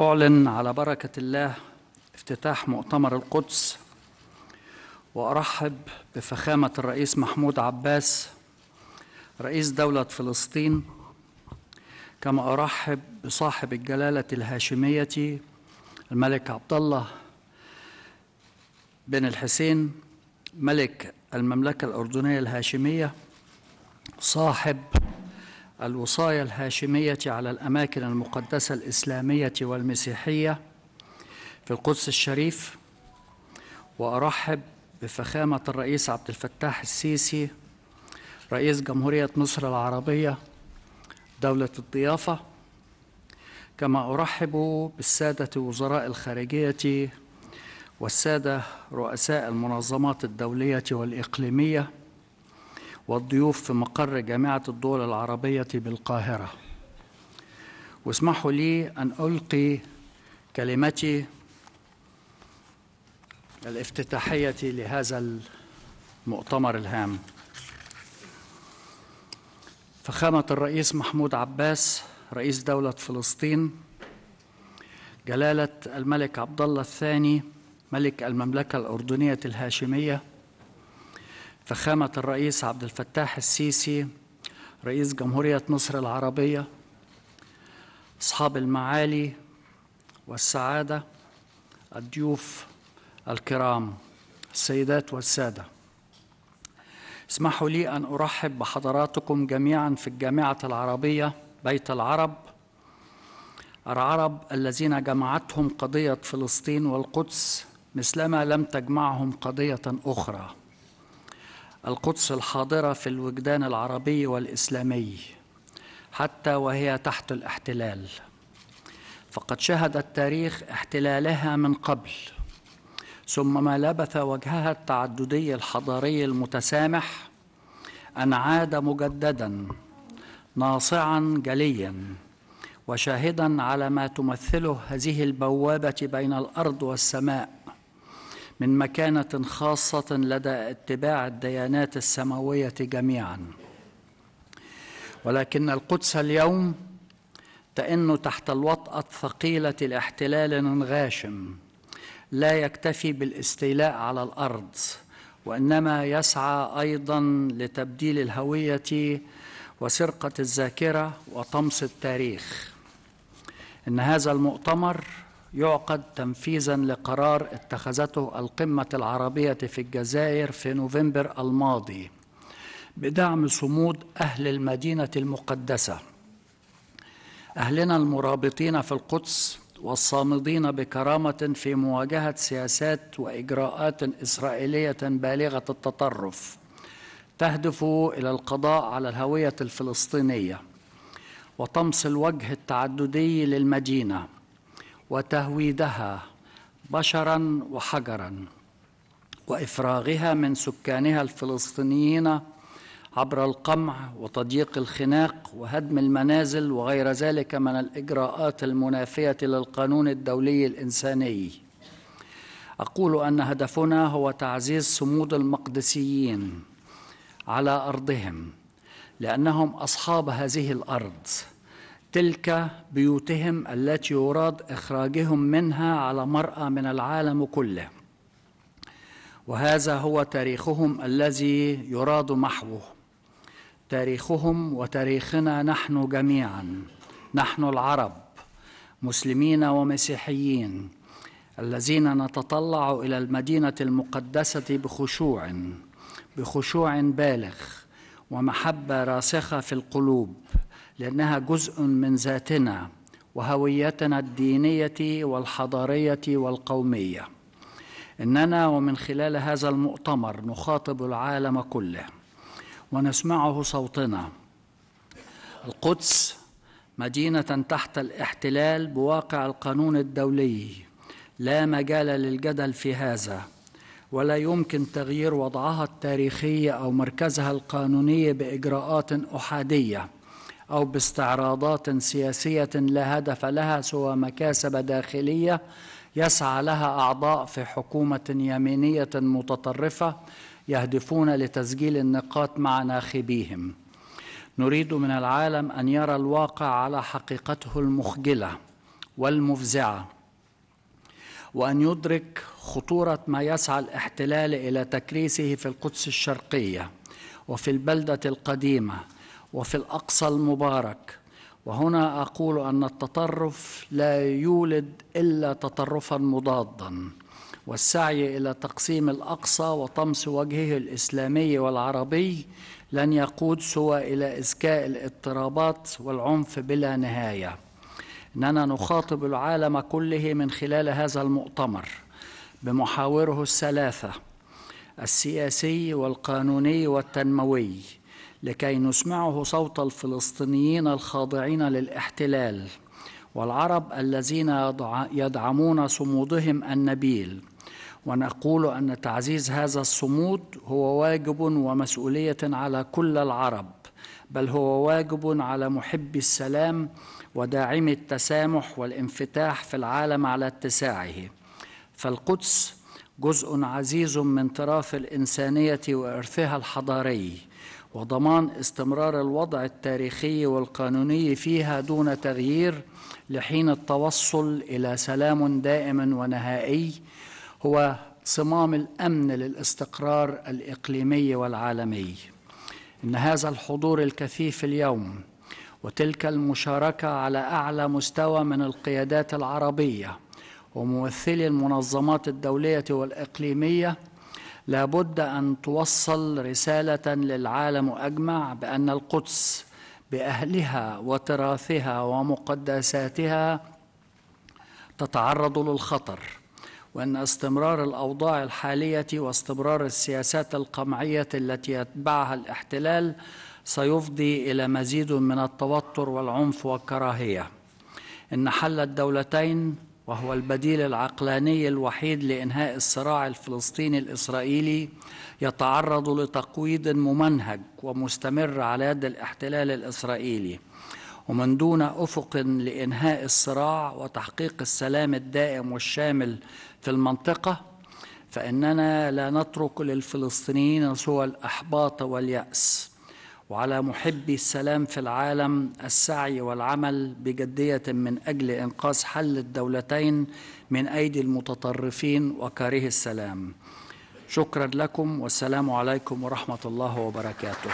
أعلن على بركة الله افتتاح مؤتمر القدس وأرحب بفخامة الرئيس محمود عباس رئيس دولة فلسطين كما أرحب بصاحب الجلالة الهاشمية الملك عبد الله بن الحسين ملك المملكة الأردنية الهاشمية صاحب الوصايا الهاشمية على الأماكن المقدسة الإسلامية والمسيحية في القدس الشريف وأرحب بفخامة الرئيس عبد الفتاح السيسي رئيس جمهورية مصر العربية دولة الضيافة كما أرحب بالسادة وزراء الخارجية والسادة رؤساء المنظمات الدولية والإقليمية والضيوف في مقر جامعة الدول العربية بالقاهرة واسمحوا لي أن ألقي كلمتي الافتتاحية لهذا المؤتمر الهام فخامة الرئيس محمود عباس رئيس دولة فلسطين جلالة الملك عبد الله الثاني ملك المملكة الأردنية الهاشمية فخامة الرئيس عبد الفتاح السيسي رئيس جمهورية مصر العربية أصحاب المعالي والسعادة الضيوف الكرام السيدات والسادة اسمحوا لي أن أرحب بحضراتكم جميعا في الجامعة العربية بيت العرب العرب الذين جمعتهم قضية فلسطين والقدس مثلما لم تجمعهم قضية أخرى القدس الحاضرة في الوجدان العربي والإسلامي حتى وهي تحت الاحتلال فقد شهد التاريخ احتلالها من قبل ثم ما لبث وجهها التعددي الحضاري المتسامح أن عاد مجددا ناصعا جليا وشاهدا على ما تمثله هذه البوابة بين الأرض والسماء من مكانة خاصة لدى اتباع الديانات السماوية جميعا ولكن القدس اليوم تئن تحت الوطأة الثقيلة لاحتلال غاشم لا يكتفي بالاستيلاء على الأرض وإنما يسعى أيضا لتبديل الهوية وسرقة الذاكرة وطمس التاريخ إن هذا المؤتمر يعقد تنفيذا لقرار اتخذته القمة العربية في الجزائر في نوفمبر الماضي بدعم صمود أهل المدينة المقدسة أهلنا المرابطين في القدس والصامدين بكرامة في مواجهة سياسات وإجراءات إسرائيلية بالغة التطرف تهدف إلى القضاء على الهوية الفلسطينية وطمس الوجه التعددي للمدينه وتهويدها بشرا وحجرا وافراغها من سكانها الفلسطينيين عبر القمع وتضييق الخناق وهدم المنازل وغير ذلك من الاجراءات المنافيه للقانون الدولي الانساني اقول ان هدفنا هو تعزيز صمود المقدسيين على ارضهم لانهم اصحاب هذه الارض تلك بيوتهم التي يراد اخراجهم منها على مرأى من العالم كله وهذا هو تاريخهم الذي يراد محوه تاريخهم وتاريخنا نحن جميعا نحن العرب مسلمين ومسيحيين الذين نتطلع الى المدينه المقدسه بخشوع بخشوع بالغ ومحبه راسخه في القلوب لأنها جزء من ذاتنا وهويتنا الدينية والحضارية والقومية إننا ومن خلال هذا المؤتمر نخاطب العالم كله ونسمعه صوتنا القدس مدينة تحت الاحتلال بواقع القانون الدولي لا مجال للجدل في هذا ولا يمكن تغيير وضعها التاريخي أو مركزها القانوني بإجراءات أحادية أو باستعراضات سياسية لا هدف لها سوى مكاسب داخلية يسعى لها أعضاء في حكومة يمينية متطرفة يهدفون لتسجيل النقاط مع ناخبيهم نريد من العالم أن يرى الواقع على حقيقته المخجلة والمفزعة وأن يدرك خطورة ما يسعى الاحتلال إلى تكريسه في القدس الشرقية وفي البلدة القديمة وفي الاقصى المبارك وهنا اقول ان التطرف لا يولد الا تطرفا مضادا والسعي الى تقسيم الاقصى وطمس وجهه الاسلامي والعربي لن يقود سوى الى ازكاء الاضطرابات والعنف بلا نهايه اننا نخاطب العالم كله من خلال هذا المؤتمر بمحاوره الثلاثه السياسي والقانوني والتنموي لكي نسمعه صوت الفلسطينيين الخاضعين للاحتلال والعرب الذين يدعمون صمودهم النبيل ونقول ان تعزيز هذا الصمود هو واجب ومسؤوليه على كل العرب بل هو واجب على محبي السلام وداعمي التسامح والانفتاح في العالم على اتساعه فالقدس جزء عزيز من تراث الانسانيه وارثها الحضاري وضمان استمرار الوضع التاريخي والقانوني فيها دون تغيير لحين التوصل الى سلام دائم ونهائي هو صمام الامن للاستقرار الاقليمي والعالمي ان هذا الحضور الكثيف اليوم وتلك المشاركه على اعلى مستوى من القيادات العربيه وممثلي المنظمات الدوليه والاقليميه لابد أن توصل رسالة للعالم أجمع بأن القدس بأهلها وتراثها ومقدساتها تتعرض للخطر وأن استمرار الأوضاع الحالية واستمرار السياسات القمعية التي يتبعها الاحتلال سيفضي إلى مزيد من التوتر والعنف والكراهية إن حل الدولتين وهو البديل العقلاني الوحيد لإنهاء الصراع الفلسطيني الإسرائيلي يتعرض لتقويض ممنهج ومستمر على يد الاحتلال الإسرائيلي ومن دون أفق لإنهاء الصراع وتحقيق السلام الدائم والشامل في المنطقة فإننا لا نترك للفلسطينيين سوى الإحباط واليأس وعلى محبي السلام في العالم السعي والعمل بجدية من أجل إنقاذ حل الدولتين من أيدي المتطرفين وكاره السلام شكرا لكم والسلام عليكم ورحمة الله وبركاته